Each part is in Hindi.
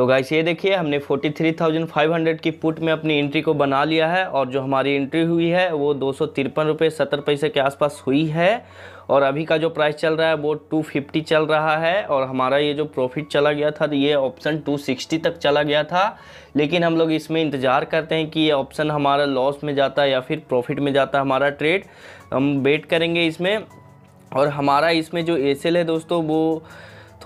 तो गाइस ये देखिए हमने 43,500 की पुट में अपनी एंट्री को बना लिया है और जो हमारी एंट्री हुई है वो दो सौ सत्तर पैसे के आसपास हुई है और अभी का जो प्राइस चल रहा है वो 250 चल रहा है और हमारा ये जो प्रॉफिट चला गया था तो ये ऑप्शन 260 तक चला गया था लेकिन हम लोग इसमें इंतज़ार करते हैं कि ये ऑप्शन हमारा लॉस में जाता है या फिर प्रॉफिट में जाता है हमारा ट्रेड हम वेट करेंगे इसमें और हमारा इसमें जो एस है दोस्तों वो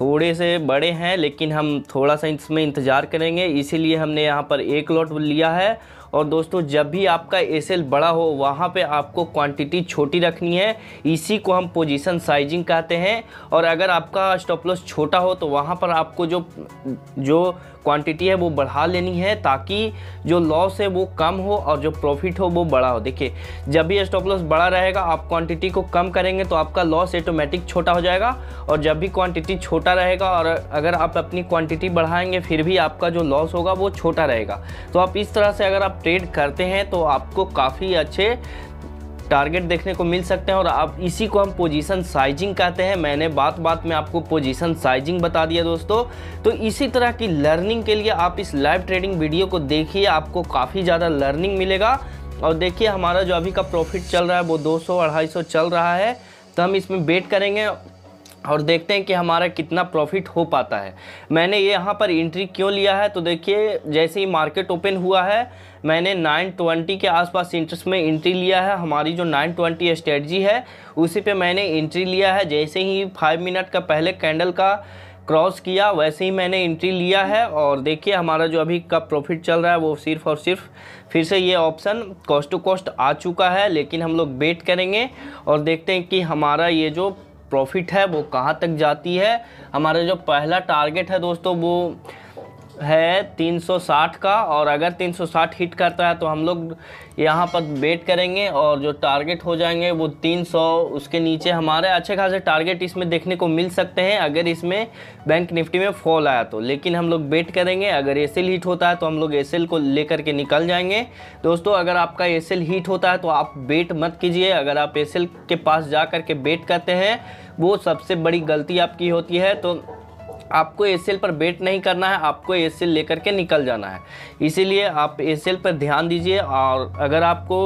थोड़े से बड़े हैं लेकिन हम थोड़ा सा इसमें इंतज़ार करेंगे इसीलिए हमने यहाँ पर एक लॉट लिया है और दोस्तों जब भी आपका एस बड़ा हो वहाँ पे आपको क्वांटिटी छोटी रखनी है इसी को हम पोजीशन साइजिंग कहते हैं और अगर आपका स्टॉप लॉस छोटा हो तो वहाँ पर आपको जो जो क्वांटिटी है वो बढ़ा लेनी है ताकि जो लॉस है वो कम हो और जो प्रॉफिट हो वो बड़ा हो देखिए जब भी स्टॉप लॉस बड़ा रहेगा आप क्वांटिटी को कम करेंगे तो आपका लॉस ऑटोमेटिक छोटा हो जाएगा और जब भी क्वांटिटी छोटा रहेगा और अगर आप अपनी क्वांटिटी बढ़ाएंगे फिर भी आपका जो लॉस होगा वो छोटा रहेगा तो आप इस तरह से अगर आप ट्रेड करते हैं तो आपको काफ़ी अच्छे टारगेट देखने को मिल सकते हैं और आप इसी को हम पोजीशन साइजिंग कहते हैं मैंने बात बात में आपको पोजीशन साइजिंग बता दिया दोस्तों तो इसी तरह की लर्निंग के लिए आप इस लाइव ट्रेडिंग वीडियो को देखिए आपको काफ़ी ज़्यादा लर्निंग मिलेगा और देखिए हमारा जो अभी का प्रॉफिट चल रहा है वो दो सौ चल रहा है तो हम इसमें बेट करेंगे और देखते हैं कि हमारा कितना प्रॉफिट हो पाता है मैंने ये यहाँ पर एंट्री क्यों लिया है तो देखिए जैसे ही मार्केट ओपन हुआ है मैंने 920 के आसपास इंटरेस्ट में इंट्री लिया है हमारी जो 920 स्ट्रेटजी है उसी पे मैंने इंट्री लिया है जैसे ही फाइव मिनट का पहले कैंडल का क्रॉस किया वैसे ही मैंने इंट्री लिया है और देखिए हमारा जो अभी का प्रॉफिट चल रहा है वो सिर्फ और सिर्फ फिर से ये ऑप्शन कॉस्ट टू कॉस्ट आ चुका है लेकिन हम लोग वेट करेंगे और देखते हैं कि हमारा ये जो प्रॉफिट है वो कहाँ तक जाती है हमारा जो पहला टारगेट है दोस्तों वो है 360 का और अगर 360 हिट करता है तो हम लोग यहाँ पर वेट करेंगे और जो टारगेट हो जाएंगे वो 300 उसके नीचे हमारे अच्छे खासे टारगेट इसमें देखने को मिल सकते हैं अगर इसमें बैंक निफ्टी में फॉल आया तो लेकिन हम लोग वेट करेंगे अगर एस हीट होता है तो हम लोग एस को लेकर के निकल जाएंगे दोस्तों अगर आपका एस हीट होता है तो आप वेट मत कीजिए अगर आप एस के पास जा कर के वेट करते हैं वो सबसे बड़ी गलती आपकी होती है तो आपको ए पर बेट नहीं करना है आपको ए लेकर के निकल जाना है इसीलिए आप एसेल पर ध्यान दीजिए और अगर आपको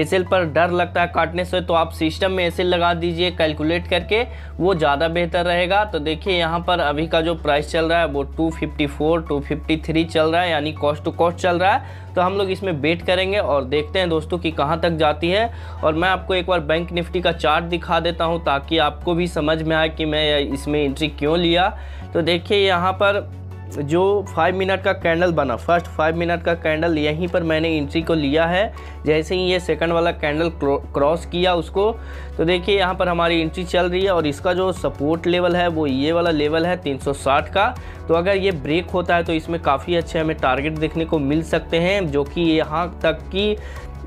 एसेल पर डर लगता है काटने से तो आप सिस्टम में एसेल लगा दीजिए कैलकुलेट करके वो ज़्यादा बेहतर रहेगा तो देखिए यहाँ पर अभी का जो प्राइस चल रहा है वो 254 253 चल रहा है यानी कॉस्ट टू कॉस्ट चल रहा है तो हम लोग इसमें बेट करेंगे और देखते हैं दोस्तों कि कहाँ तक जाती है और मैं आपको एक बार बैंक निफ्टी का चार्ट दिखा देता हूँ ताकि आपको भी समझ में आए कि मैं इसमें एंट्री क्यों लिया तो देखिए यहाँ पर जो फाइव मिनट का कैंडल बना फर्स्ट फाइव मिनट का कैंडल यहीं पर मैंने इंट्री को लिया है जैसे ही ये सेकंड वाला कैंडल क्रॉस किया उसको तो देखिए यहाँ पर हमारी इंट्री चल रही है और इसका जो सपोर्ट लेवल है वो ये वाला लेवल है 360 का तो अगर ये ब्रेक होता है तो इसमें काफ़ी अच्छे हमें टारगेट देखने को मिल सकते हैं जो कि यहाँ तक कि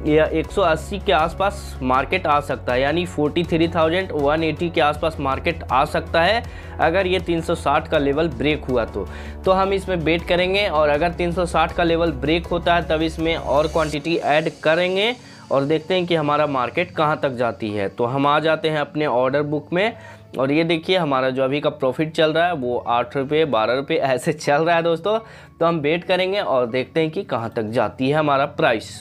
या 180 के आसपास मार्केट आ सकता है यानी 43,180 के आसपास मार्केट आ सकता है अगर ये 360 का लेवल ब्रेक हुआ तो तो हम इसमें बेट करेंगे और अगर 360 का लेवल ब्रेक होता है तब इसमें और क्वांटिटी ऐड करेंगे और देखते हैं कि हमारा मार्केट कहाँ तक जाती है तो हम आ जाते हैं अपने ऑर्डर बुक में और ये देखिए हमारा जो अभी का प्रॉफिट चल रहा है वो आठ रुपये बारह रुपये ऐसे चल रहा है दोस्तों तो हम वेट करेंगे और देखते हैं कि कहाँ तक जाती है हमारा प्राइस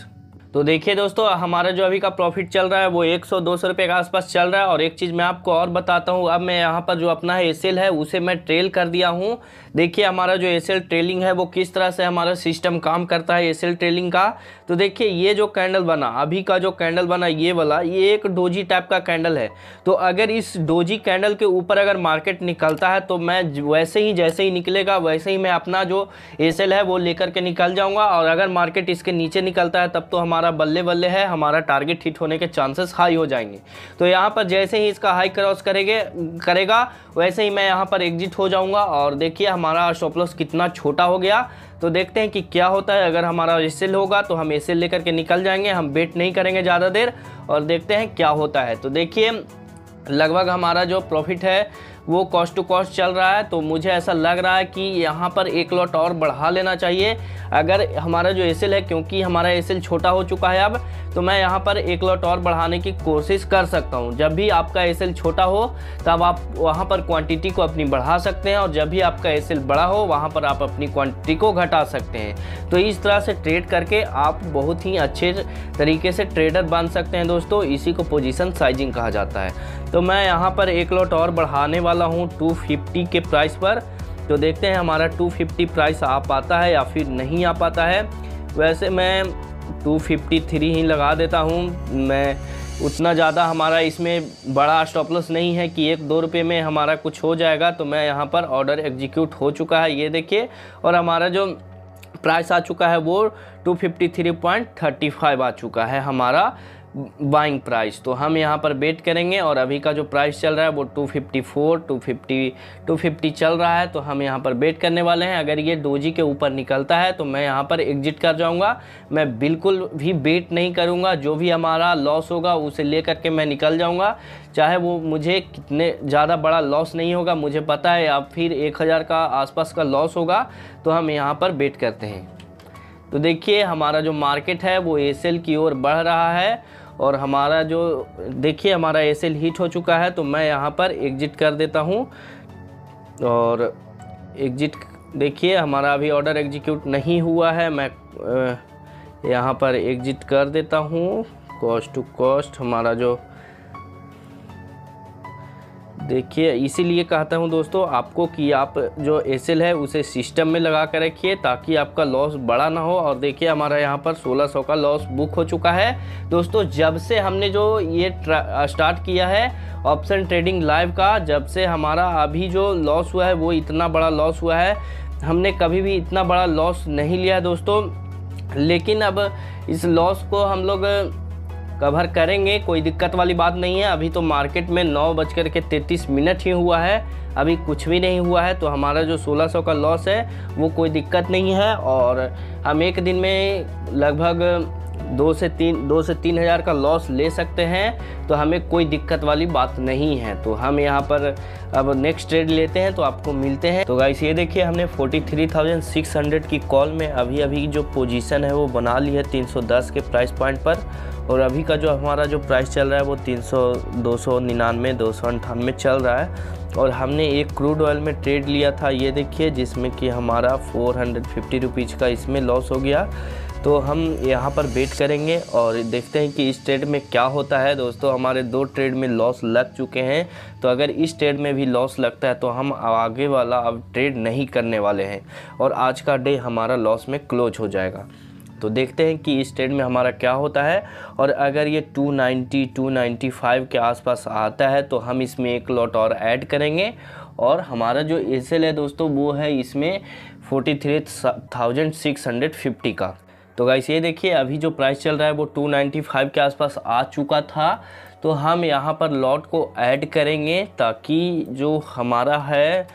तो देखिए दोस्तों हमारा जो अभी का प्रॉफिट चल रहा है वो एक सौ दो सौ रुपये के आसपास चल रहा है और एक चीज़ मैं आपको और बताता हूँ अब मैं यहाँ पर जो अपना है एसेल है उसे मैं ट्रेल कर दिया हूँ देखिए हमारा जो एसेल ट्रेलिंग है वो किस तरह से हमारा सिस्टम काम करता है एसेल ट्रेलिंग का तो देखिए ये जो कैंडल बना अभी का जो कैंडल बना ये वाला ये एक डोजी टाइप का कैंडल है तो अगर इस डोजी कैंडल के ऊपर अगर मार्केट निकलता है तो मैं वैसे ही जैसे ही निकलेगा वैसे ही मैं अपना जो एसएल है वो लेकर के निकल जाऊँगा और अगर मार्केट इसके नीचे निकलता है तब तो हमारा बल्ले बल्ले है हमारा टारगेट हिट होने के चांसेस हाई हो जाएंगे तो यहाँ पर जैसे ही इसका हाई क्रॉस करेंगे करेगा वैसे ही मैं यहाँ पर एग्जिट हो जाऊँगा और देखिए हमारा शॉपलॉस कितना छोटा हो गया तो देखते हैं कि क्या होता है अगर हमारा एसेल होगा तो हम एसेल लेकर के निकल जाएंगे हम वेट नहीं करेंगे ज़्यादा देर और देखते हैं क्या होता है तो देखिए लगभग हमारा जो प्रॉफिट है वो कॉस्ट टू कॉस्ट चल रहा है तो मुझे ऐसा लग रहा है कि यहाँ पर एक लॉट और बढ़ा लेना चाहिए अगर हमारा जो एसिल है क्योंकि हमारा एसिल छोटा हो चुका है अब तो मैं यहाँ पर एक लॉट और बढ़ाने की कोशिश कर सकता हूँ जब भी आपका एसिल छोटा हो तब आप वहाँ पर क्वांटिटी को अपनी बढ़ा सकते हैं और जब भी आपका एसिल बड़ा हो वहाँ पर आप अपनी क्वान्टिटी को घटा सकते हैं तो इस तरह से ट्रेड करके आप बहुत ही अच्छे तरीके से ट्रेडर बन सकते हैं दोस्तों इसी को पोजिशन साइजिंग कहा जाता है तो मैं यहाँ पर एक लॉट और बढ़ाने वाला वाला हूँ टू के प्राइस पर तो देखते हैं हमारा 250 प्राइस आ पाता है या फिर नहीं आ पाता है वैसे मैं 253 ही लगा देता हूं मैं उतना ज़्यादा हमारा इसमें बड़ा स्टॉपलस नहीं है कि एक दो रुपये में हमारा कुछ हो जाएगा तो मैं यहाँ पर ऑर्डर एग्जीक्यूट हो चुका है ये देखिए और हमारा जो प्राइस आ चुका है वो 253.35 आ चुका है हमारा बाइंग प्राइस तो हम यहाँ पर बेट करेंगे और अभी का जो प्राइस चल रहा है वो 254 250 250 चल रहा है तो हम यहाँ पर बेट करने वाले हैं अगर ये डोजी के ऊपर निकलता है तो मैं यहाँ पर एग्जिट कर जाऊँगा मैं बिल्कुल भी बेट नहीं करूँगा जो भी हमारा लॉस होगा उसे ले करके मैं निकल जाऊँगा चाहे वो मुझे कितने ज़्यादा बड़ा लॉस नहीं होगा मुझे पता है या फिर एक हज़ार का आसपास का लॉस होगा तो हम यहाँ पर बेट करते हैं तो देखिए हमारा जो मार्केट है वो एस की ओर बढ़ रहा है और हमारा जो देखिए हमारा सेल हीट हो चुका है तो मैं यहाँ पर एग्जिट कर देता हूँ और एग्जिट देखिए हमारा अभी ऑर्डर एग्जीक्यूट नहीं हुआ है मैं यहाँ पर एग्जिट कर देता हूँ कॉस्ट टू कॉस्ट हमारा जो देखिए इसीलिए कहता हूँ दोस्तों आपको कि आप जो एसल है उसे सिस्टम में लगा कर रखिए ताकि आपका लॉस बड़ा ना हो और देखिए हमारा यहाँ पर 1600 का लॉस बुक हो चुका है दोस्तों जब से हमने जो ये स्टार्ट किया है ऑप्शन ट्रेडिंग लाइव का जब से हमारा अभी जो लॉस हुआ है वो इतना बड़ा लॉस हुआ है हमने कभी भी इतना बड़ा लॉस नहीं लिया दोस्तों लेकिन अब इस लॉस को हम लोग कवर करेंगे कोई दिक्कत वाली बात नहीं है अभी तो मार्केट में नौ बज कर के तैंतीस मिनट ही हुआ है अभी कुछ भी नहीं हुआ है तो हमारा जो 1600 का लॉस है वो कोई दिक्कत नहीं है और हम एक दिन में लगभग दो से तीन दो से तीन हज़ार का लॉस ले सकते हैं तो हमें कोई दिक्कत वाली बात नहीं है तो हम यहाँ पर अब नेक्स्ट ट्रेड लेते हैं तो आपको मिलते हैं तो गाइस ये देखिए हमने 43,600 की कॉल में अभी अभी जो पोजीशन है वो बना ली है 310 के प्राइस पॉइंट पर और अभी का जो हमारा जो प्राइस चल रहा है वो तीन सौ दो सौ निन्यानवे दो सौ अंठानवे चल रहा है और हमने एक क्रूड ऑयल में ट्रेड लिया था ये देखिए जिसमें कि हमारा फोर हंड्रेड फिफ्टी रुपीज़ का इसमें लॉस हो गया तो हम यहाँ पर वेट करेंगे और देखते हैं कि इस ट्रेड में क्या होता है दोस्तों हमारे दो ट्रेड में लॉस लग चुके हैं तो अगर इस ट्रेड में भी लॉस लगता है तो हम आगे वाला अब ट्रेड नहीं करने वाले हैं और आज का डे हमारा लॉस में क्लोज हो जाएगा तो देखते हैं कि इस ट्रेड में हमारा क्या होता है और अगर ये 290 295 के आसपास आता है तो हम इसमें एक लॉट और ऐड करेंगे और हमारा जो एस है दोस्तों वो है इसमें forty three thousand six hundred fifty का तो गाइस ये देखिए अभी जो प्राइस चल रहा है वो 295 के आसपास आ चुका था तो हम यहाँ पर लॉट को ऐड करेंगे ताकि जो हमारा है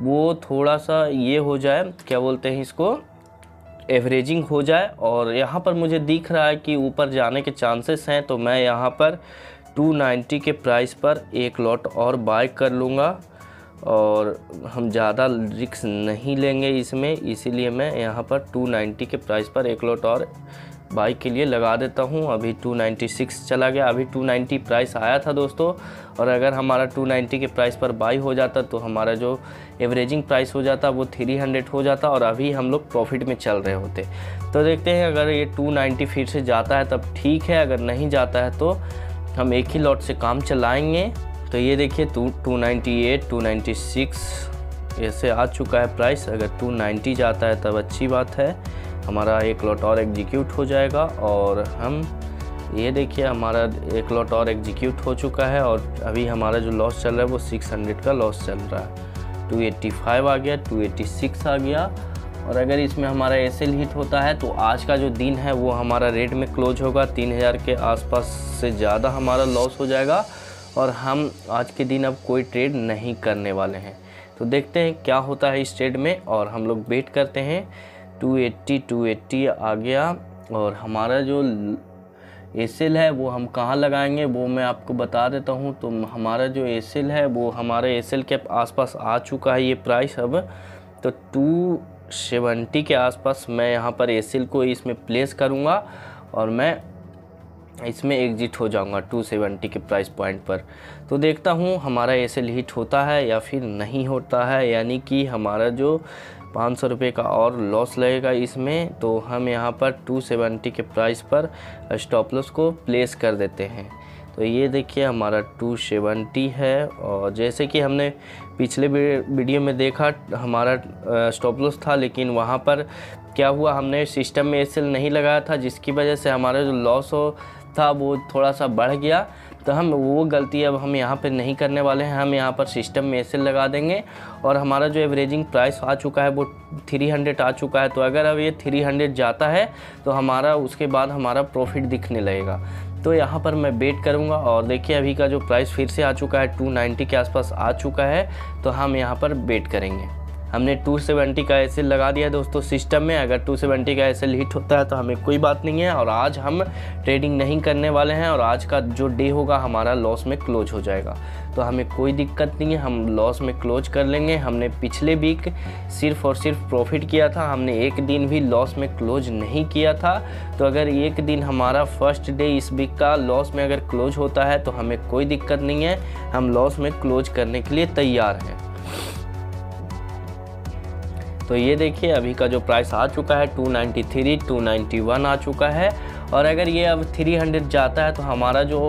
वो थोड़ा सा ये हो जाए क्या बोलते हैं इसको एवरेजिंग हो जाए और यहाँ पर मुझे दिख रहा है कि ऊपर जाने के चांसेस हैं तो मैं यहाँ पर 290 के प्राइस पर एक लॉट और बाय कर लूँगा और हम ज़्यादा रिक्स नहीं लेंगे इसमें इसीलिए मैं यहाँ पर 290 के प्राइस पर एक लॉट और बाइक के लिए लगा देता हूँ अभी 296 चला गया अभी 290 प्राइस आया था दोस्तों और अगर हमारा 290 के प्राइस पर बाई हो जाता तो हमारा जो एवरेजिंग प्राइस हो जाता वो 300 हो जाता और अभी हम लोग प्रॉफिट में चल रहे होते तो देखते हैं अगर ये 290 फिर से जाता है तब ठीक है अगर नहीं जाता है तो हम एक ही लॉट से काम चलाएँगे तो ये देखिए two two ninety eight two ninety six ऐसे आ चुका है प्राइस अगर टू जाता है तब अच्छी बात है हमारा एक लॉट और एग्जीक्यूट हो जाएगा और हम ये देखिए हमारा एक लॉट और एग्जीक्यूट हो चुका है और अभी हमारा जो लॉस चल रहा है वो 600 का लॉस चल रहा है 285 आ गया 286 आ गया और अगर इसमें हमारा एसेल हिट होता है तो आज का जो दिन है वो हमारा रेट में क्लोज होगा 3000 के आसपास से ज़्यादा हमारा लॉस हो जाएगा और हम आज के दिन अब कोई ट्रेड नहीं करने वाले हैं तो देखते हैं क्या होता है इस ट्रेड में और हम लोग वेट करते हैं 280 280 आ गया और हमारा जो एसिल है वो हम कहाँ लगाएंगे वो मैं आपको बता देता हूँ तो हमारा जो एसिल है वो हमारे एसिल के आसपास आ चुका है ये प्राइस अब तो टू सेवेंटी के आसपास मैं यहाँ पर एसिल को इसमें प्लेस करूँगा और मैं इसमें एग्जिट हो जाऊँगा टू सेवेंटी के प्राइस पॉइंट पर तो देखता हूँ हमारा एसिल हिट होता है या फिर नहीं होता है यानी कि हमारा जो पाँच सौ रुपये का और लॉस लगेगा इसमें तो हम यहाँ पर टू सेवेंटी के प्राइस पर स्टॉप लॉस को प्लेस कर देते हैं तो ये देखिए हमारा टू सेवेंटी है और जैसे कि हमने पिछले वीडियो में देखा हमारा स्टॉप लॉस था लेकिन वहाँ पर क्या हुआ हमने सिस्टम में एस नहीं लगाया था जिसकी वजह से हमारा जो लॉस हो था वो थोड़ा सा बढ़ गया तो हम वो गलती अब हम यहाँ पर नहीं करने वाले हैं हम यहाँ पर सिस्टम में एस लगा देंगे और हमारा जो एवरेजिंग प्राइस आ चुका है वो 300 आ चुका है तो अगर अब ये 300 जाता है तो हमारा उसके बाद हमारा प्रॉफिट दिखने लगेगा तो यहाँ पर मैं बेट करूँगा और देखिए अभी का जो प्राइस फिर से आ चुका है 290 के आसपास आ चुका है तो हम यहाँ पर बेट करेंगे हमने 270 का एस लगा दिया दोस्तों सिस्टम में अगर 270 का एस हिट होता है तो हमें कोई बात नहीं है और आज हम ट्रेडिंग नहीं करने वाले हैं और आज का जो डे होगा हमारा लॉस में क्लोज हो जाएगा तो हमें कोई दिक्कत नहीं है हम लॉस में क्लोज कर लेंगे हमने पिछले वीक सिर्फ और सिर्फ प्रॉफिट किया था हमने एक दिन भी लॉस में क्लोज नहीं किया था तो अगर एक दिन हमारा फर्स्ट डे इस वीक का लॉस में अगर क्लोज होता है तो हमें कोई दिक्कत नहीं है हम लॉस में क्लोज करने के लिए तैयार हैं तो ये देखिए अभी का जो प्राइस आ चुका है 293 291 आ चुका है और अगर ये अब 300 जाता है तो हमारा जो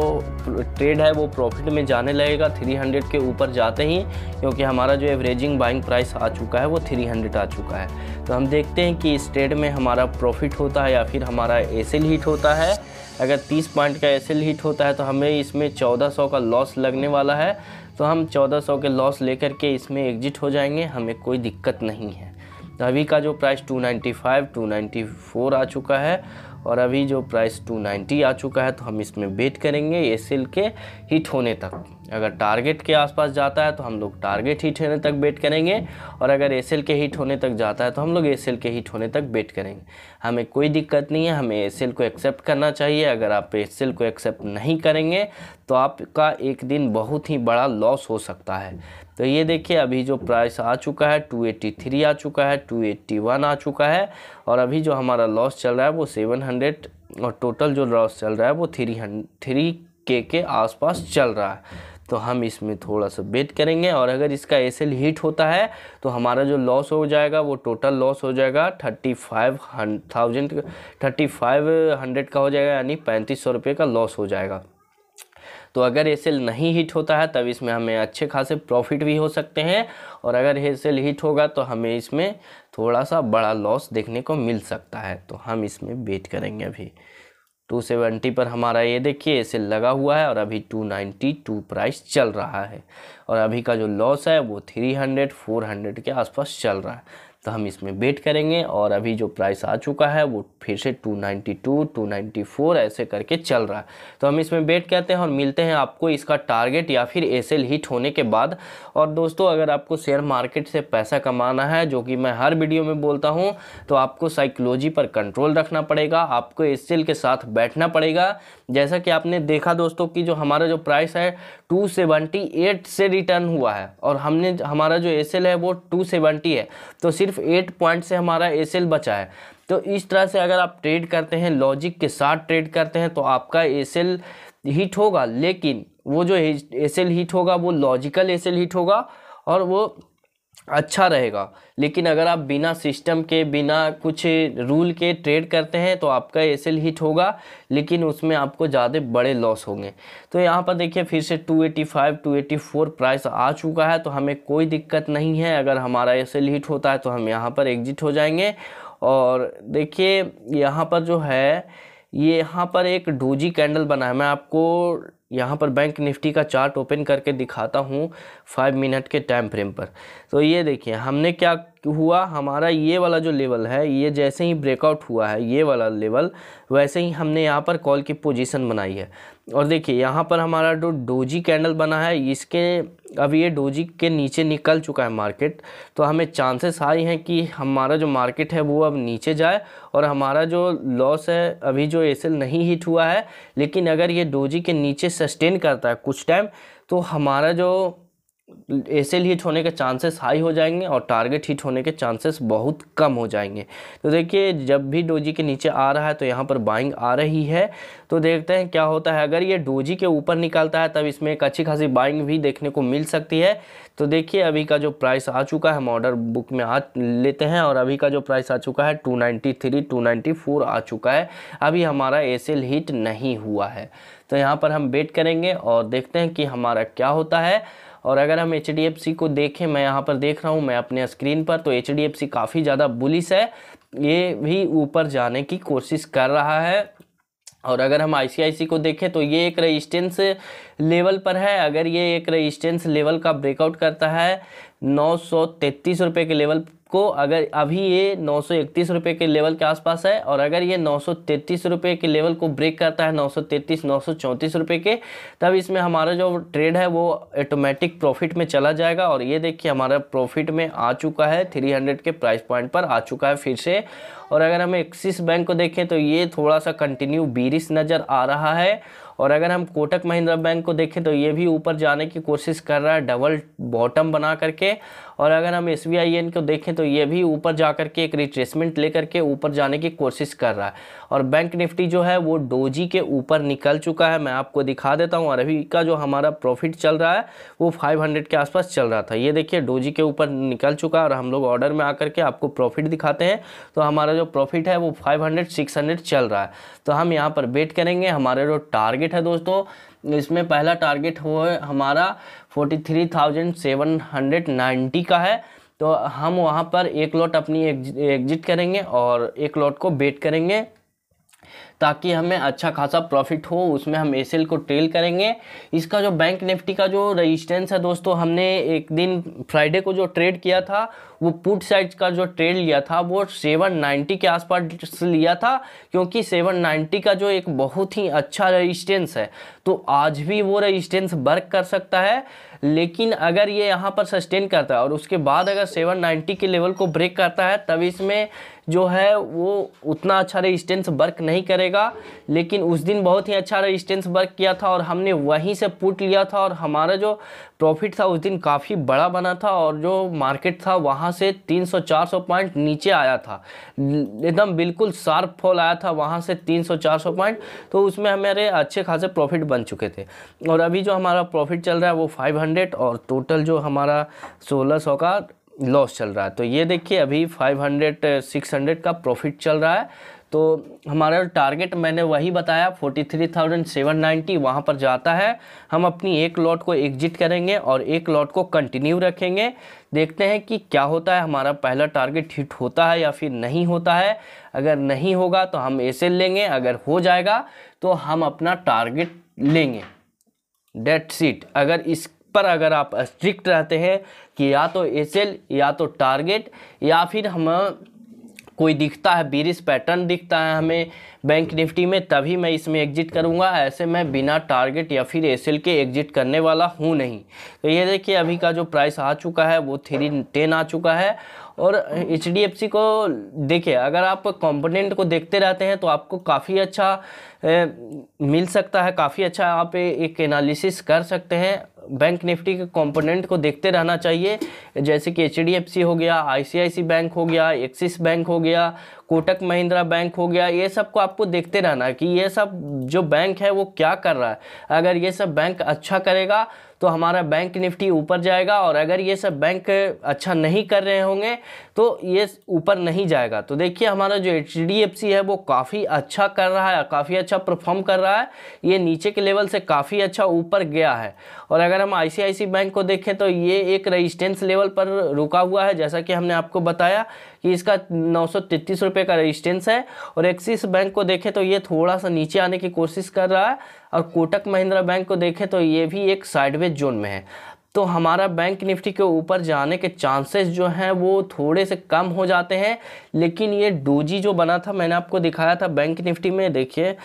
ट्रेड है वो प्रॉफिट में जाने लगेगा 300 के ऊपर जाते ही क्योंकि हमारा जो एवरेजिंग बाइंग प्राइस आ चुका है वो 300 आ चुका है तो हम देखते हैं कि इस ट्रेड में हमारा प्रॉफिट होता है या फिर हमारा एसेल हीट होता है अगर 30 पॉइंट का एसेल हिट होता है तो हमें इसमें 1400 का लॉस लगने वाला है तो हम 1400 के लॉस लेकर के इसमें एग्जिट हो जाएंगे हमें कोई दिक्कत नहीं है अभी का जो प्राइस 295 294 आ चुका है और अभी जो प्राइस 290 आ चुका है तो हम इसमें वेट करेंगे ये सेल के हिट होने तक अगर टारगेट के आसपास जाता है तो हम लोग टारगेट हिट होने तक वेट करेंगे और अगर एस के हिट होने तक जाता है तो हम लोग एस के हिट होने तक वेट करेंगे हमें कोई दिक्कत नहीं है हमें एस को एक्सेप्ट करना चाहिए अगर आप एस को एक्सेप्ट नहीं करेंगे तो आपका एक दिन बहुत ही बड़ा लॉस हो सकता है तो ये देखिए अभी जो प्राइस आ चुका है 283 आ चुका है 281 आ चुका है और अभी जो हमारा लॉस चल रहा है वो 700 और टोटल जो लॉस चल रहा है वो थ्री थ्री के के आसपास चल रहा है तो हम इसमें थोड़ा सा बेट करेंगे और अगर इसका एस हिट होता है तो हमारा जो लॉस हो जाएगा वो टोटल लॉस हो जाएगा thirty five hundred thousand thirty five hundred का हो जाएगा यानी पैंतीस सौ रुपये का लॉस हो जाएगा तो अगर ये सेल नहीं हिट होता है तब इसमें हमें अच्छे खासे प्रॉफिट भी हो सकते हैं और अगर ये सेल हिट होगा तो हमें इसमें थोड़ा सा बड़ा लॉस देखने को मिल सकता है तो हम इसमें वेट करेंगे अभी टू सेवेंटी पर हमारा ये देखिए ऐसे लगा हुआ है और अभी टू नाइन्टी टू प्राइस चल रहा है और अभी का जो लॉस है वो थ्री हंड्रेड फोर हंड्रेड के आसपास चल रहा है तो हम इसमें वेट करेंगे और अभी जो प्राइस आ चुका है वो फिर से 292, 294 ऐसे करके चल रहा है तो हम इसमें वेट करते हैं और मिलते हैं आपको इसका टारगेट या फिर एसेल हिट होने के बाद और दोस्तों अगर आपको शेयर मार्केट से पैसा कमाना है जो कि मैं हर वीडियो में बोलता हूँ तो आपको साइकोलॉजी पर कंट्रोल रखना पड़ेगा आपको एसेल के साथ बैठना पड़ेगा जैसा कि आपने देखा दोस्तों कि जो हमारा जो प्राइस है एट से रिटर्न हुआ है और हमने हमारा जो एसेल है वो सेवेंटी है तो सिर्फ सिर्फ एट पॉइंट से हमारा एस बचा है तो इस तरह से अगर आप ट्रेड करते हैं लॉजिक के साथ ट्रेड करते हैं तो आपका एस हिट होगा लेकिन वो जो एस हिट होगा वो लॉजिकल एस हिट होगा और वो अच्छा रहेगा लेकिन अगर आप बिना सिस्टम के बिना कुछ रूल के ट्रेड करते हैं तो आपका एस हिट होगा लेकिन उसमें आपको ज़्यादा बड़े लॉस होंगे तो यहाँ पर देखिए फिर से 285 284 प्राइस आ चुका है तो हमें कोई दिक्कत नहीं है अगर हमारा एस हिट होता है तो हम यहाँ पर एग्जिट हो जाएंगे और देखिए यहाँ पर जो है ये यहाँ पर एक डोजी कैंडल बना है मैं आपको यहाँ पर बैंक निफ्टी का चार्ट ओपन करके दिखाता हूँ फाइव मिनट के टाइम फ्रेम पर तो ये देखिए हमने क्या हुआ हमारा ये वाला जो लेवल है ये जैसे ही ब्रेकआउट हुआ है ये वाला लेवल वैसे ही हमने यहाँ पर कॉल की पोजीशन बनाई है और देखिए यहाँ पर हमारा जो डोजी कैंडल बना है इसके अब ये डोजी के नीचे निकल चुका है मार्केट तो हमें चांसेस आई हैं कि हमारा जो मार्केट है वो अब नीचे जाए और हमारा जो लॉस है अभी जो एसएल नहीं हिट हुआ है लेकिन अगर ये डोजी के नीचे सस्टेन करता है कुछ टाइम तो हमारा जो ऐसे हिट होने के चांसेस हाई हो जाएंगे और टारगेट हिट होने के चांसेस बहुत कम हो जाएंगे तो देखिए जब भी डोजी के नीचे आ रहा है तो यहाँ पर बाइंग आ रही है तो देखते हैं क्या होता है अगर ये डोजी के ऊपर निकलता है तब इसमें एक अच्छी खासी बाइंग भी देखने को मिल सकती है तो देखिए अभी का जो प्राइस आ चुका है हम ऑर्डर बुक में आ लेते हैं और अभी का जो प्राइस आ चुका है टू नाइन्टी आ चुका है अभी हमारा एसेल हिट नहीं हुआ है तो यहाँ पर हम वेट करेंगे और देखते हैं कि हमारा क्या होता है और अगर हम एच को देखें मैं यहाँ पर देख रहा हूँ मैं अपने स्क्रीन पर तो एच काफ़ी ज़्यादा बुलिस है ये भी ऊपर जाने की कोशिश कर रहा है और अगर हम आईसीआईसी को देखें तो ये एक रजिस्टेंस लेवल पर है अगर ये एक रजिस्टेंस लेवल का ब्रेकआउट करता है नौ सौ के लेवल को अगर अभी ये नौ सौ के लेवल के आसपास है और अगर ये नौ सौ के लेवल को ब्रेक करता है नौ सौ रुपए के तब इसमें हमारा जो ट्रेड है वो ऑटोमेटिक प्रॉफिट में चला जाएगा और ये देखिए हमारा प्रॉफिट में आ चुका है 300 के प्राइस पॉइंट पर आ चुका है फिर से और अगर हम एक्सिस बैंक को देखें तो ये थोड़ा सा कंटिन्यू बीरिस नज़र आ रहा है और अगर हम कोटक महिंद्रा बैंक को देखें तो ये भी ऊपर जाने की कोशिश कर रहा है डबल बॉटम बना करके और अगर हम एस बी को देखें तो ये भी ऊपर जा करके एक रिट्रेसमेंट ले करके ऊपर जाने की कोशिश कर रहा है और बैंक निफ्टी जो है वो डोजी के ऊपर निकल चुका है मैं आपको दिखा देता हूँ और अभी का जो हमारा प्रॉफिट चल रहा है वो 500 के आसपास चल रहा था ये देखिए डोजी के ऊपर निकल चुका और हम लोग ऑर्डर में आकर के आपको प्रॉफिट दिखाते हैं तो हमारा जो प्रॉफिट है वो फाइव हंड्रेड चल रहा है तो हम यहाँ पर वेट करेंगे हमारे जो टारगेट टारगेट है दोस्तों इसमें पहला टारगेट हो हमारा forty three thousand seven hundred ninety का है तो हम वहाँ पर एक लॉट अपनी एग्जिट करेंगे और एक लॉट को बेट करेंगे ताकि हमें अच्छा खासा प्रॉफिट हो उसमें हम एसएल को ट्रेल करेंगे इसका जो बैंक निफ्टी का जो रेजिस्टेंस है दोस्तों हमने एक दिन फ्राइडे को जो ट्रेड किया था वो पुट साइड का जो ट्रेड लिया था वो 790 के आसपास लिया था क्योंकि 790 का जो एक बहुत ही अच्छा रजिस्टेंस है तो आज भी वो रजिस्टेंस वर्क कर सकता है लेकिन अगर ये यहाँ पर सस्टेन करता है और उसके बाद अगर 790 के लेवल को ब्रेक करता है तब इसमें जो है वो उतना अच्छा रजिस्टेंस वर्क नहीं करेगा लेकिन उस दिन बहुत ही अच्छा रजिस्टेंस वर्क किया था और हमने वहीं से पुट लिया था और हमारा जो प्रॉफिट था उस दिन काफ़ी बड़ा बना था और जो मार्केट था वहाँ वहाँ से 300-400 पॉइंट नीचे आया था एकदम बिल्कुल शार्प फॉल आया था वहाँ से 300-400 पॉइंट तो उसमें हमारे अच्छे खासे प्रॉफिट बन चुके थे और अभी जो हमारा प्रॉफिट चल रहा है वो 500 और टोटल जो हमारा 1600 का लॉस चल रहा है तो ये देखिए अभी 500 600 का प्रॉफिट चल रहा है तो हमारा टारगेट मैंने वही बताया forty three thousand seven ninety वहाँ पर जाता है हम अपनी एक लॉट को एग्जिट करेंगे और एक लॉट को कंटिन्यू रखेंगे देखते हैं कि क्या होता है हमारा पहला टारगेट हिट होता है या फिर नहीं होता है अगर नहीं होगा तो हम ऐसे लेंगे अगर हो जाएगा तो हम अपना टारगेट लेंगे डेट सीट अगर इस पर अगर आप स्ट्रिक्ट रहते हैं कि या तो एस या तो टारगेट या फिर हम कोई दिखता है बीरिस पैटर्न दिखता है हमें बैंक निफ्टी में तभी मैं इसमें एग्जिट करूंगा ऐसे मैं बिना टारगेट या फिर एस के एग्जिट करने वाला हूं नहीं तो ये देखिए अभी का जो प्राइस आ चुका है वो थ्री टेन आ चुका है और एच को देखिए अगर आप कंपोनेंट को देखते रहते हैं तो आपको काफ़ी अच्छा ए, मिल सकता है काफ़ी अच्छा आप एक एनालिसिस कर सकते हैं बैंक निफ्टी के कंपोनेंट को देखते रहना चाहिए जैसे कि एच हो गया आई बैंक हो गया एक्सिस बैंक हो गया कोटक महिंद्रा बैंक हो गया ये सब को आपको देखते रहना कि ये सब जो बैंक है वो क्या कर रहा है अगर ये सब बैंक अच्छा करेगा तो हमारा बैंक निफ्टी ऊपर जाएगा और अगर ये सब बैंक अच्छा नहीं कर रहे होंगे तो ये ऊपर नहीं जाएगा तो देखिए हमारा जो एच है वो काफ़ी अच्छा कर रहा है काफ़ी अच्छा परफॉर्म कर रहा है ये नीचे के लेवल से काफ़ी अच्छा ऊपर गया है और अगर हम आई बैंक को देखें तो ये एक रजिस्टेंस लेवल पर रुका हुआ है जैसा कि हमने आपको बताया कि इसका नौ सौ का रजिस्टेंस है और एक्सिस बैंक को देखें तो ये थोड़ा सा नीचे आने की कोशिश कर रहा है और कोटक महिंद्रा बैंक को देखें तो ये भी एक साइडवेज जोन में है तो हमारा बैंक निफ्टी के ऊपर जाने के चांसेस जो हैं वो थोड़े से कम हो जाते हैं लेकिन ये डोजी जो बना था मैंने आपको दिखाया था बैंक निफ्टी में देखिए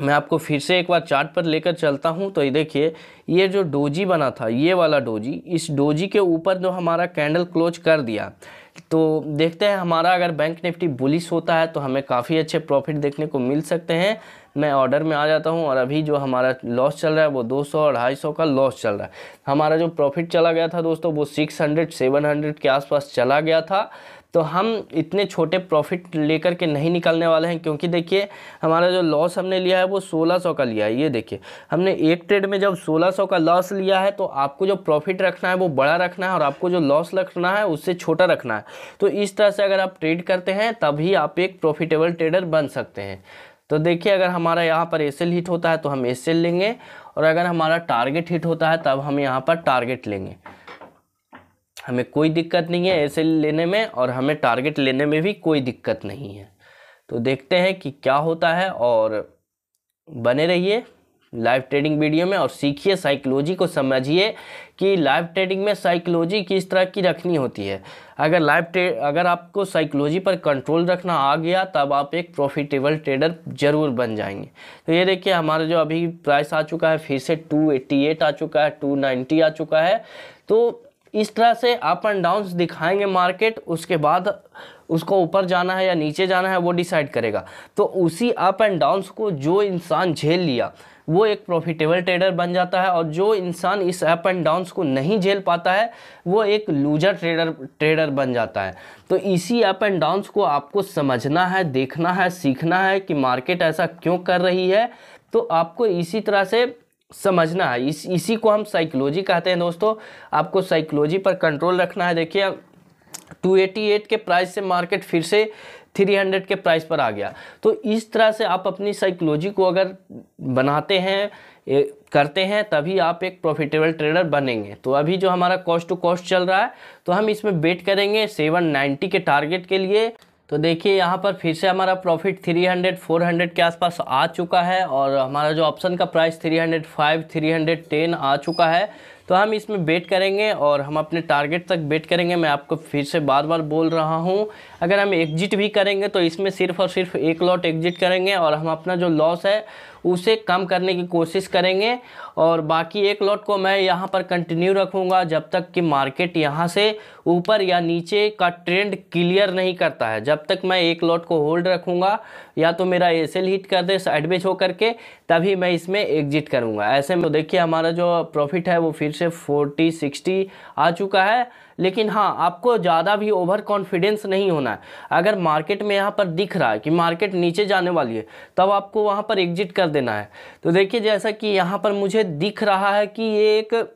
मैं आपको फिर से एक बार चार्ट पर लेकर चलता हूं तो ये देखिए ये जो डोजी बना था ये वाला डोजी इस डोजी के ऊपर जो हमारा कैंडल क्लोज कर दिया तो देखते हैं हमारा अगर बैंक निफ्टी बुलिस होता है तो हमें काफ़ी अच्छे प्रॉफिट देखने को मिल सकते हैं मैं ऑर्डर में आ जाता हूं और अभी जो हमारा लॉस चल रहा है वो 200 और ढाई का लॉस चल रहा है हमारा जो प्रॉफिट चला गया था दोस्तों वो 600 700 के आसपास चला गया था तो हम इतने छोटे प्रॉफिट लेकर के नहीं निकालने वाले हैं क्योंकि देखिए हमारा जो लॉस हमने लिया है वो 1600 का लिया है ये देखिए हमने एक ट्रेड में जब 1600 का लॉस लिया है तो आपको जो प्रॉफिट रखना है वो बड़ा रखना है और आपको जो लॉस रखना है उससे छोटा रखना है तो इस तरह से अगर आप ट्रेड करते हैं तभी आप एक प्रॉफिटेबल ट्रेडर बन सकते हैं तो देखिए अगर हमारा यहाँ पर एस हिट होता है तो हम एस लेंगे और अगर हमारा टारगेट हिट होता है तब हम यहाँ पर टारगेट लेंगे हमें कोई दिक्कत नहीं है ऐसे लेने में और हमें टारगेट लेने में भी कोई दिक्कत नहीं है तो देखते हैं कि क्या होता है और बने रहिए लाइव ट्रेडिंग वीडियो में और सीखिए साइकोलॉजी को समझिए कि लाइव ट्रेडिंग में साइकोलॉजी किस तरह की रखनी होती है अगर लाइव ट्रेड अगर आपको साइकोलॉजी पर कंट्रोल रखना आ गया तब आप एक प्रॉफिटेबल ट्रेडर ज़रूर बन जाएंगे तो ये देखिए हमारा जो अभी प्राइस आ चुका है फिर से 288 आ चुका है 290 आ चुका है तो इस तरह से अप एंड डाउन दिखाएंगे मार्केट उसके बाद उसको ऊपर जाना है या नीचे जाना है वो डिसाइड करेगा तो उसी अप एंड डाउन्स को जो इंसान झेल लिया वो एक प्रॉफिटेबल ट्रेडर बन जाता है और जो इंसान इस अप एंड डाउन्स को नहीं झेल पाता है वो एक लूजर ट्रेडर ट्रेडर बन जाता है तो इसी अप एंड डाउन्स को आपको समझना है देखना है सीखना है कि मार्केट ऐसा क्यों कर रही है तो आपको इसी तरह से समझना है इस इसी को हम साइकोलॉजी कहते हैं दोस्तों आपको साइकोलॉजी पर कंट्रोल रखना है देखिए 288 के प्राइस से मार्केट फिर से 300 के प्राइस पर आ गया तो इस तरह से आप अपनी साइकोलॉजी को अगर बनाते हैं ए, करते हैं तभी आप एक प्रॉफिटेबल ट्रेडर बनेंगे तो अभी जो हमारा कॉस्ट टू कॉस्ट चल रहा है तो हम इसमें बेट करेंगे 790 के टारगेट के लिए तो देखिए यहाँ पर फिर से हमारा प्रॉफिट 300 400 के आसपास आ चुका है और हमारा जो ऑप्शन का प्राइस 305 310 आ चुका है तो हम इसमें बेट करेंगे और हम अपने टारगेट तक बेट करेंगे मैं आपको फिर से बार बार बोल रहा हूँ अगर हम एग्जिट भी करेंगे तो इसमें सिर्फ और सिर्फ एक लॉट एग्जिट करेंगे और हम अपना जो लॉस है उसे कम करने की कोशिश करेंगे और बाकी एक लॉट को मैं यहाँ पर कंटिन्यू रखूँगा जब तक कि मार्केट यहाँ से ऊपर या नीचे का ट्रेंड क्लियर नहीं करता है जब तक मैं एक लॉट को होल्ड रखूँगा या तो मेरा एसेल हिट कर दे साइडवेज हो करके तभी मैं इसमें एग्जिट करूँगा ऐसे में तो देखिए हमारा जो प्रॉफिट है वो फिर से फोर्टी सिक्सटी आ चुका है लेकिन हाँ आपको ज़्यादा भी ओवर कॉन्फिडेंस नहीं होना है अगर मार्केट में यहाँ पर दिख रहा है कि मार्केट नीचे जाने वाली है तब आपको वहाँ पर एग्जिट कर देना है तो देखिए जैसा कि यहाँ पर मुझे दिख रहा है कि ये एक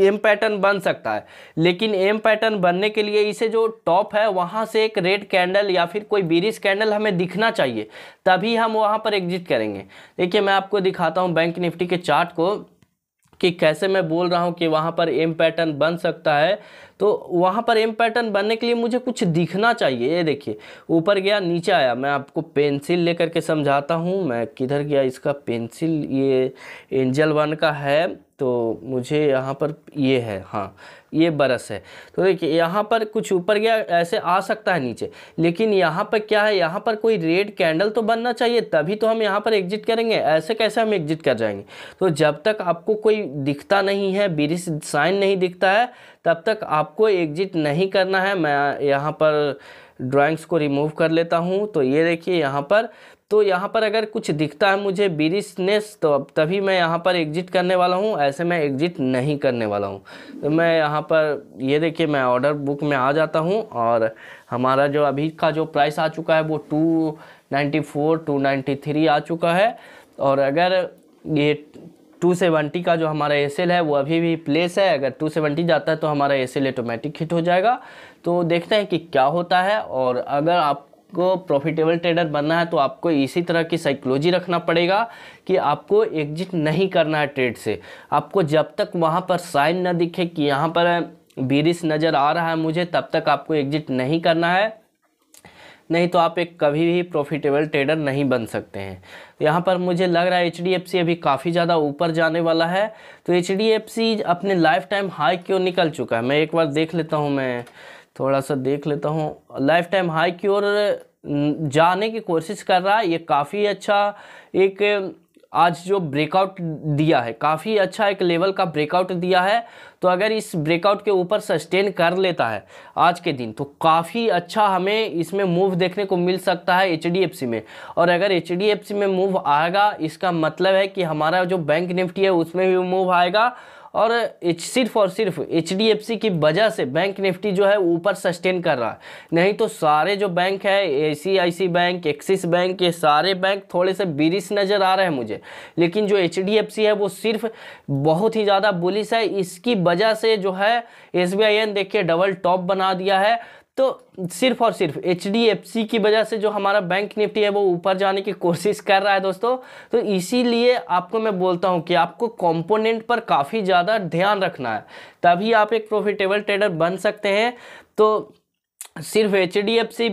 एम पैटर्न बन सकता है लेकिन एम पैटर्न बनने के लिए इसे जो टॉप है वहाँ से एक रेड कैंडल या फिर कोई बीरिस कैंडल हमें दिखना चाहिए तभी हम वहाँ पर एग्जिट करेंगे देखिए मैं आपको दिखाता हूँ बैंक निफ्टी के चार्ट को कि कैसे मैं बोल रहा हूँ कि वहाँ पर एम पैटर्न बन सकता है तो वहाँ पर एम पैटर्न बनने के लिए मुझे कुछ दिखना चाहिए ये देखिए ऊपर गया नीचे आया मैं आपको पेंसिल लेकर के समझाता हूँ मैं किधर गया इसका पेंसिल ये एंजल वन का है तो मुझे यहाँ पर ये है हाँ ये बरस है तो देखिए यहाँ पर कुछ ऊपर गया ऐसे आ सकता है नीचे लेकिन यहाँ पर क्या है यहाँ पर कोई रेड कैंडल तो बनना चाहिए तभी तो हम यहाँ पर एग्जिट करेंगे ऐसे कैसे हम एग्जिट कर जाएंगे तो जब तक आपको कोई दिखता नहीं है बिरिस साइन नहीं दिखता है तब तक आपको एग्जिट नहीं करना है मैं यहाँ पर ड्राइंग्स को रिमूव कर लेता हूँ तो ये देखिए यहाँ पर तो यहाँ पर अगर कुछ दिखता है मुझे बीरिशनेस तो अब तभी मैं यहाँ पर एग्जिट करने वाला हूँ ऐसे मैं एग्जिट नहीं करने वाला हूँ तो मैं यहाँ पर ये देखिए मैं ऑर्डर बुक में आ जाता हूँ और हमारा जो अभी का जो प्राइस आ चुका है वो two ninety four two ninety three आ चुका है और अगर ये टू सेवेंटी का जो हमारा एल है वो अभी भी प्लेस है अगर टू सेवेंटी जाता है तो हमारा एल ऑटोमेटिक हिट हो जाएगा तो देखते हैं कि क्या होता है और अगर आप को प्रॉफिटेबल ट्रेडर बनना है तो आपको इसी तरह की साइकोलॉजी रखना पड़ेगा कि आपको एग्जिट नहीं करना है ट्रेड से आपको जब तक वहाँ पर साइन ना दिखे कि यहाँ पर बीरिस नज़र आ रहा है मुझे तब तक आपको एग्जिट नहीं करना है नहीं तो आप एक कभी भी प्रॉफिटेबल ट्रेडर नहीं बन सकते हैं यहाँ पर मुझे लग रहा है एच अभी काफ़ी ज़्यादा ऊपर जाने वाला है तो एच अपने लाइफ टाइम हाई क्यों निकल चुका है मैं एक बार देख लेता हूँ मैं थोड़ा सा देख लेता हूँ लाइफ टाइम हाई की ओर जाने की कोशिश कर रहा है ये काफ़ी अच्छा एक आज जो ब्रेकआउट दिया है काफ़ी अच्छा एक लेवल का ब्रेकआउट दिया है तो अगर इस ब्रेकआउट के ऊपर सस्टेन कर लेता है आज के दिन तो काफ़ी अच्छा हमें इसमें मूव देखने को मिल सकता है एच में और अगर एच में मूव आएगा इसका मतलब है कि हमारा जो बैंक निफ्टी है उसमें भी मूव आएगा और सिर्फ और सिर्फ एच की वजह से बैंक निफ्टी जो है ऊपर सस्टेन कर रहा है नहीं तो सारे जो बैंक है ए बैंक एक्सिस बैंक ये सारे बैंक थोड़े से बिरिस नज़र आ रहे हैं मुझे लेकिन जो एच है वो सिर्फ बहुत ही ज़्यादा बुलिस है इसकी वजह से जो है एस देखिए डबल टॉप बना दिया है तो सिर्फ और सिर्फ एच की वजह से जो हमारा बैंक निफ्टी है वो ऊपर जाने की कोशिश कर रहा है दोस्तों तो इसीलिए आपको मैं बोलता हूँ कि आपको कंपोनेंट पर काफ़ी ज़्यादा ध्यान रखना है तभी आप एक प्रॉफिटेबल ट्रेडर बन सकते हैं तो सिर्फ एच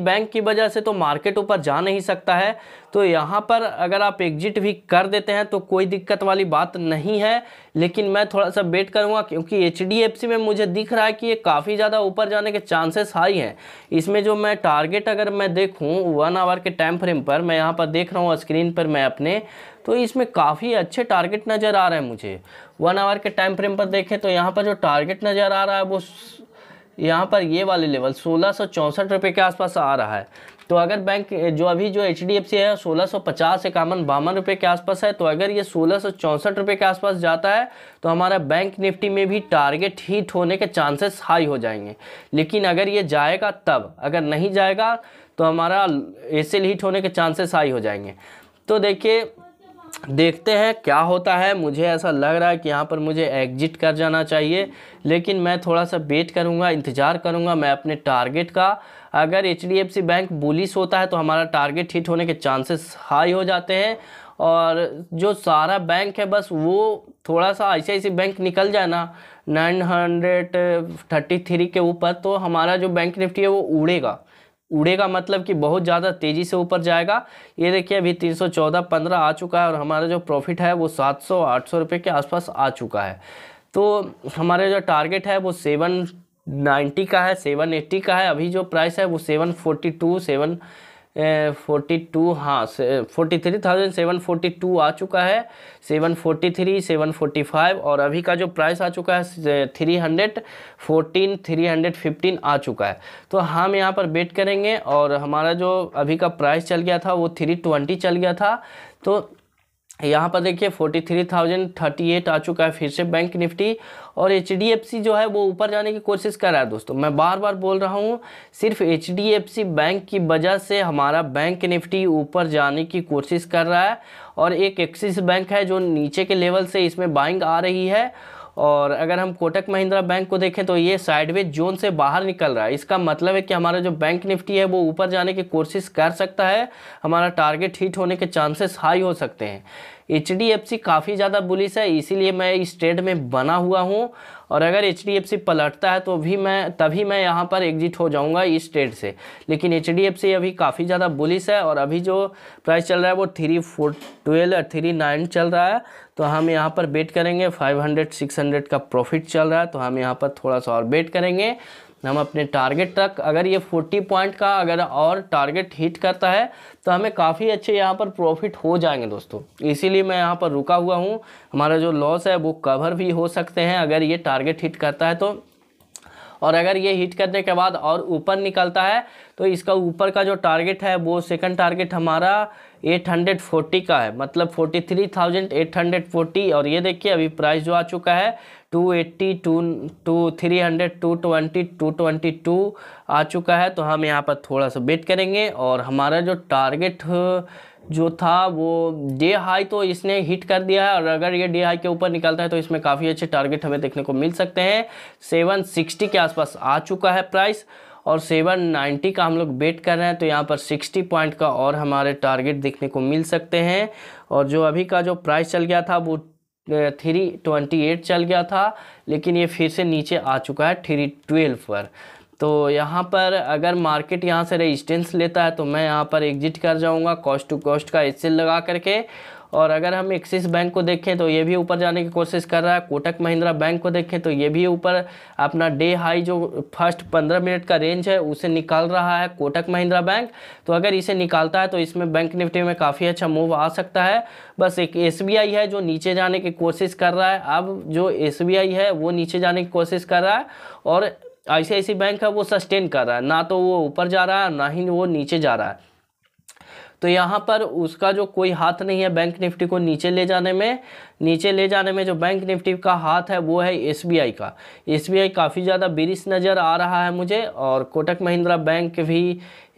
बैंक की वजह से तो मार्केट ऊपर जा नहीं सकता है तो यहाँ पर अगर आप एग्जिट भी कर देते हैं तो कोई दिक्कत वाली बात नहीं है लेकिन मैं थोड़ा सा वेट करूँगा क्योंकि एच में मुझे दिख रहा है कि ये काफ़ी ज़्यादा ऊपर जाने के चांसेस हाई हैं इसमें जो मैं टारगेट अगर मैं देखूँ वन आवर के टाइम फ्रेम पर मैं यहाँ पर देख रहा हूँ स्क्रीन पर मैं अपने तो इसमें काफ़ी अच्छे टारगेट नज़र आ रहे हैं मुझे वन आवर के टाइम फ्रेम पर देखें तो यहाँ पर जो टारगेट नज़र आ रहा है वो यहाँ पर ये वाले लेवल सोलह सौ चौंसठ रुपये के आसपास आ रहा है तो अगर बैंक जो अभी जो एच डी एफ सी है सोलह सौ पचास इक्यावन बावन रुपये के आसपास है तो अगर ये सोलह सौ चौंसठ रुपये के आसपास जाता है तो हमारा बैंक निफ्टी में भी टारगेट हीट होने के चांसेस हाई हो जाएंगे लेकिन अगर ये जाएगा तब अगर नहीं जाएगा तो हमारा एसेल हीट होने के चांसेस हाई हो जाएंगे तो देखिए देखते हैं क्या होता है मुझे ऐसा लग रहा है कि यहाँ पर मुझे एग्जिट कर जाना चाहिए लेकिन मैं थोड़ा सा वेट करूँगा इंतज़ार करूँगा मैं अपने टारगेट का अगर एच बैंक बुलिस होता है तो हमारा टारगेट हिट होने के चांसेस हाई हो जाते हैं और जो सारा बैंक है बस वो थोड़ा सा ऐसे बैंक निकल जाए ना नाइन हंड्रेड थर्टी थ्री के ऊपर तो हमारा जो बैंक निफ्टी है वो उड़ेगा उड़ेगा मतलब कि बहुत ज़्यादा तेज़ी से ऊपर जाएगा ये देखिए अभी 314 15 आ चुका है और हमारा जो प्रॉफिट है वो 700 800 रुपए के आसपास आ चुका है तो हमारा जो टारगेट है वो सेवन नाइन्टी का है सेवन एट्टी का है अभी जो प्राइस है वो seven forty two seven forty two हाँ forty three thousand seven forty two आ चुका है seven forty three seven forty five और अभी का जो प्राइस आ चुका है three hundred fourteen three hundred fifteen आ चुका है तो हम यहाँ पर बेट करेंगे और हमारा जो अभी का प्राइस चल गया था वो थ्री ट्वेंटी चल गया था तो यहाँ पर देखिए forty three thousand thirty eight आ चुका है फिर से बैंक निफ्टी और एच डी एफ सी जो है वो ऊपर जाने की कोशिश कर रहा है दोस्तों मैं बार बार बोल रहा हूँ सिर्फ H D F C bank की वजह से हमारा बैंक निफ्टी ऊपर जाने की कोशिश कर रहा है और एक एक्सिस बैंक है जो नीचे के लेवल से इसमें बाइंग आ रही है और अगर हम कोटक महिंद्रा बैंक को देखें तो ये साइडवेज जोन से बाहर निकल रहा है इसका मतलब है कि हमारा जो बैंक निफ्टी है वो ऊपर जाने की कोशिश कर सकता है हमारा टारगेट हीट होने के चांसेस हाई हो सकते हैं एच काफ़ी ज़्यादा बुलिस है इसीलिए मैं इस ट्रेड में बना हुआ हूँ और अगर एच पलटता है तो भी मैं तभी मैं यहाँ पर एग्जिट हो जाऊँगा इस ट्रेड से लेकिन एच अभी काफ़ी ज़्यादा बुलिस है और अभी जो प्राइस चल रहा है वो थ्री फोर ट्वेल्व और थ्री नाइन चल रहा है तो हम यहाँ पर बेट करेंगे फाइव हंड्रेड सिक्स हंड्रेड का प्रॉफिट चल रहा है तो हम यहाँ पर थोड़ा सा और बेट करेंगे हम अपने टारगेट तक अगर ये 40 पॉइंट का अगर और टारगेट हिट करता है तो हमें काफ़ी अच्छे यहाँ पर प्रॉफिट हो जाएंगे दोस्तों इसीलिए मैं यहाँ पर रुका हुआ हूँ हमारा जो लॉस है वो कवर भी हो सकते हैं अगर ये टारगेट हिट करता है तो और अगर ये हिट करने के बाद और ऊपर निकलता है तो इसका ऊपर का जो टारगेट है वो सेकंड टारगेट हमारा 840 का है मतलब 43,840 और ये देखिए अभी प्राइस जो आ चुका है two eighty two two three hundred two twenty two twenty two आ चुका है तो हम यहाँ पर थोड़ा सा वेट करेंगे और हमारा जो टारगेट जो था वो डे हाई तो इसने हिट कर दिया है और अगर ये डे हाई के ऊपर निकलता है तो इसमें काफ़ी अच्छे टारगेट हमें देखने को मिल सकते हैं सेवन सिक्सटी के आसपास आ चुका है प्राइस और सेवन नाइन्टी का हम लोग बेट कर रहे हैं तो यहाँ पर सिक्सटी पॉइंट का और हमारे टारगेट देखने को मिल सकते हैं और जो अभी का जो प्राइस चल गया था वो थ्री ट्वेंटी एट चल गया था लेकिन ये फिर से नीचे आ चुका है थ्री ट्वेल्व पर तो यहाँ पर अगर मार्केट यहाँ से रेजिस्टेंस लेता है तो मैं यहाँ पर एग्जिट कर जाऊँगा कॉस्ट टू कॉस्ट का एस लगा करके और अगर हम एक्सिस बैंक को देखें तो ये भी ऊपर जाने की कोशिश कर रहा है कोटक महिंद्रा बैंक को देखें तो ये भी ऊपर अपना डे हाई जो फर्स्ट पंद्रह मिनट का रेंज है उसे निकाल रहा है कोटक महिंद्रा बैंक तो अगर इसे निकालता है तो इसमें बैंक निफ्टी में काफ़ी अच्छा मूव आ सकता है बस एक एस है जो नीचे जाने की कोशिश कर रहा है अब जो एस है वो नीचे जाने की कोशिश कर रहा है और ऐसी बैंक है वो सस्टेन कर रहा है ना तो वो ऊपर जा रहा है ना ही वो नीचे जा रहा है तो यहाँ पर उसका जो कोई हाथ नहीं है बैंक निफ्टी को नीचे ले जाने में नीचे ले जाने में जो बैंक निफ्टी का हाथ है वो है एसबीआई का एसबीआई काफ़ी ज़्यादा बिरिस नज़र आ रहा है मुझे और कोटक महिंद्रा बैंक भी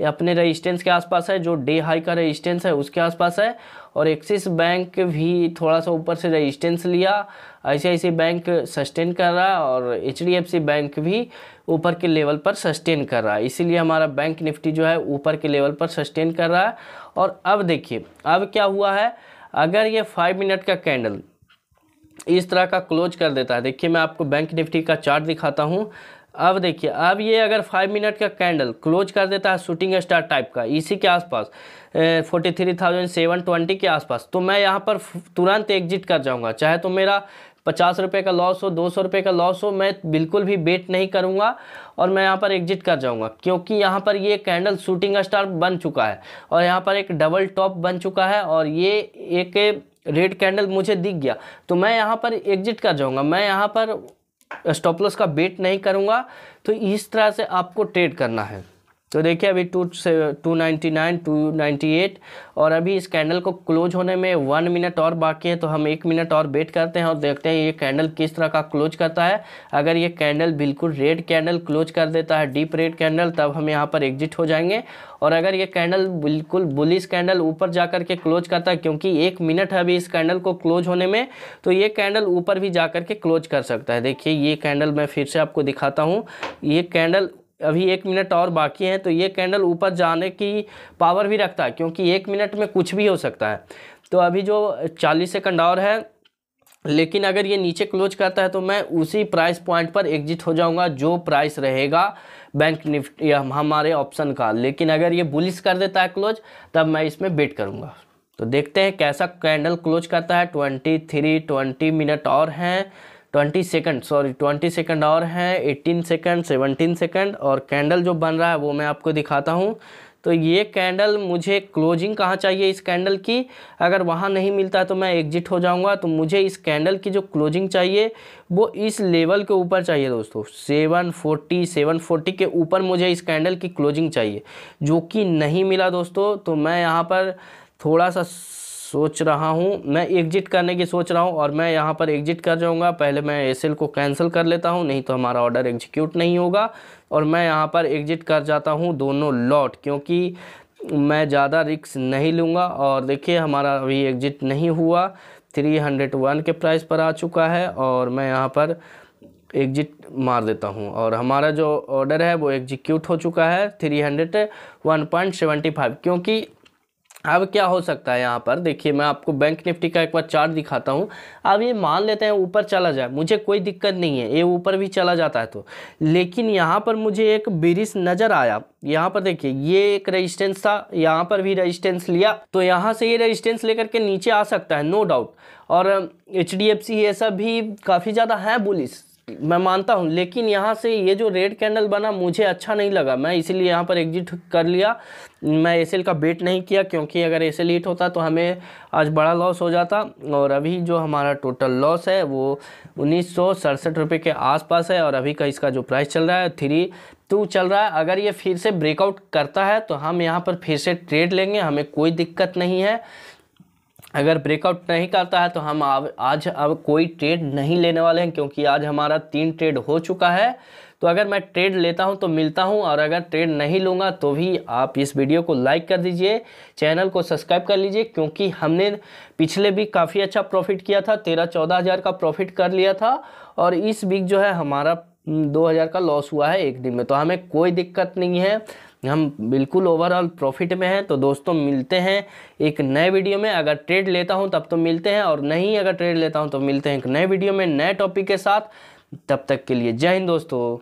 अपने रजिस्टेंस के आसपास है जो डे हाई का रजिस्टेंस है उसके आसपास है और एक्सिस बैंक भी थोड़ा सा ऊपर से रजिस्टेंस लिया ऐसे बैंक सस्टेन कर रहा है और एच बैंक भी ऊपर के लेवल पर सस्टेन कर रहा है इसीलिए हमारा बैंक निफ्टी जो है ऊपर के लेवल पर सस्टेन कर रहा है और अब देखिए अब क्या हुआ है अगर ये फाइव मिनट का कैंडल इस तरह का क्लोज कर देता है देखिए मैं आपको बैंक निफ्टी का चार्ट दिखाता हूँ अब देखिए अब ये अगर फाइव मिनट का कैंडल क्लोज कर देता है शूटिंग स्टार टाइप का इसी के आसपास forty three thousand seven twenty के आसपास तो मैं यहाँ पर तुरंत एग्जिट कर जाऊँगा चाहे तो मेरा पचास रुपये का लॉस हो दो सौ रुपये का लॉस हो मैं बिल्कुल भी बेट नहीं करूँगा और मैं यहाँ पर एग्जिट कर जाऊँगा क्योंकि यहाँ पर ये कैंडल शूटिंग स्टार बन चुका है और यहाँ पर एक डबल टॉप बन चुका है और ये एक रेड कैंडल मुझे दिख गया तो मैं यहाँ पर एग्जिट कर जाऊँगा मैं यहाँ पर स्टॉपलॉस का बेट नहीं करूँगा तो इस तरह से आपको ट्रेड करना है तो देखिए अभी टू से two ninety nine two ninety eight और अभी इस कैंडल को क्लोज होने में वन मिनट और बाकी है तो हम एक मिनट और वेट करते हैं और देखते हैं ये कैंडल किस तरह का क्लोज करता है अगर ये कैंडल बिल्कुल रेड कैंडल क्लोज कर देता है डीप रेड कैंडल तब हम यहाँ पर एग्जिट हो जाएंगे और अगर ये कैंडल बिल्कुल बुलिस कैंडल ऊपर जा कर के क्लोज करता है क्योंकि एक मिनट है अभी इस कैंडल को क्लोज होने में तो ये कैंडल ऊपर भी जा कर के क्लोज कर सकता है देखिए ये कैंडल मैं फिर से आपको दिखाता हूँ ये कैंडल अभी एक मिनट और बाकी है तो ये कैंडल ऊपर जाने की पावर भी रखता है क्योंकि एक मिनट में कुछ भी हो सकता है तो अभी जो चालीस सेकंड और है लेकिन अगर ये नीचे क्लोज करता है तो मैं उसी प्राइस पॉइंट पर एग्जिट हो जाऊंगा जो प्राइस रहेगा बैंक निफ्टी हमारे ऑप्शन का लेकिन अगर ये बुलिस कर देता है क्लोज तब मैं इसमें बेट करूँगा तो देखते हैं कैसा कैंडल क्लोज करता है ट्वेंटी थ्री ट्वेंटी मिनट और हैं twenty second sorry twenty second और हैं एट्टीन सेकेंड सेवनटीन सेकेंड और कैंडल जो बन रहा है वो मैं आपको दिखाता हूँ तो ये कैंडल मुझे क्लोजिंग कहाँ चाहिए इस कैंडल की अगर वहाँ नहीं मिलता तो मैं एग्जिट हो जाऊँगा तो मुझे इस कैंडल की जो क्लोजिंग चाहिए वो इस लेवल के ऊपर चाहिए दोस्तों सेवन फोर्टी सेवन फोर्टी के ऊपर मुझे इस कैंडल की क्लोजिंग चाहिए जो कि नहीं मिला दोस्तों तो मैं यहाँ पर थोड़ा सा सोच रहा हूँ मैं एग्जिट करने की सोच रहा हूँ और मैं यहाँ पर एग्जिट कर जाऊँगा पहले मैं एस को कैंसिल कर लेता हूँ नहीं तो हमारा ऑर्डर एग्जीक्यूट नहीं होगा और मैं यहाँ पर एग्जिट कर जाता हूँ दोनों लॉट क्योंकि मैं ज़्यादा रिक्स नहीं लूँगा और देखिए हमारा अभी एग्जिट नहीं हुआ 301 के प्राइस पर आ चुका है और मैं यहाँ पर एग्जिट मार देता हूँ और हमारा जो ऑर्डर है वो एग्जीक्यूट हो चुका है 301.75 क्योंकि अब क्या हो सकता है यहाँ पर देखिए मैं आपको बैंक निफ्टी का एक बार चार्ट दिखाता हूँ अब ये मान लेते हैं ऊपर चला जाए मुझे कोई दिक्कत नहीं है ये ऊपर भी चला जाता है तो लेकिन यहाँ पर मुझे एक बिरिस नज़र आया यहाँ पर देखिए ये एक रेजिस्टेंस था यहाँ पर भी रेजिस्टेंस लिया तो यहाँ से ये रजिस्टेंस लेकर के नीचे आ सकता है नो डाउट और एच डी एफ सी ये सब भी काफ़ी ज़्यादा है बुलिस मैं मानता हूँ लेकिन यहाँ से ये जो रेड कैंडल बना मुझे अच्छा नहीं लगा मैं इसीलिए यहाँ पर एग्जिट कर लिया मैं एसएल का बेट नहीं किया क्योंकि अगर एसएल हिट होता तो हमें आज बड़ा लॉस हो जाता और अभी जो हमारा टोटल लॉस है वो उन्नीस रुपए के आसपास है और अभी का इसका जो प्राइस चल रहा है थ्री टू चल रहा है अगर ये फिर से ब्रेकआउट करता है तो हम यहाँ पर फिर से ट्रेड लेंगे हमें कोई दिक्कत नहीं है अगर ब्रेकआउट नहीं करता है तो हम अब आज अब कोई ट्रेड नहीं लेने वाले हैं क्योंकि आज हमारा तीन ट्रेड हो चुका है तो अगर मैं ट्रेड लेता हूं तो मिलता हूं और अगर ट्रेड नहीं लूँगा तो भी आप इस वीडियो को लाइक कर दीजिए चैनल को सब्सक्राइब कर लीजिए क्योंकि हमने पिछले भी काफ़ी अच्छा प्रॉफिट किया था तेरह चौदह हज़ार का प्रॉफिट कर लिया था और इस वीक जो है हमारा हम्म, दो हज़ार का लॉस हुआ है एक दिन में तो हमें कोई दिक्कत नहीं है हम बिल्कुल ओवरऑल प्रॉफिट में हैं तो दोस्तों मिलते हैं एक नए वीडियो में अगर ट्रेड लेता हूं तब तो मिलते हैं और नहीं अगर ट्रेड लेता हूं तो मिलते हैं एक नए वीडियो में नए टॉपिक के साथ तब तक के लिए जय हिंद दोस्तों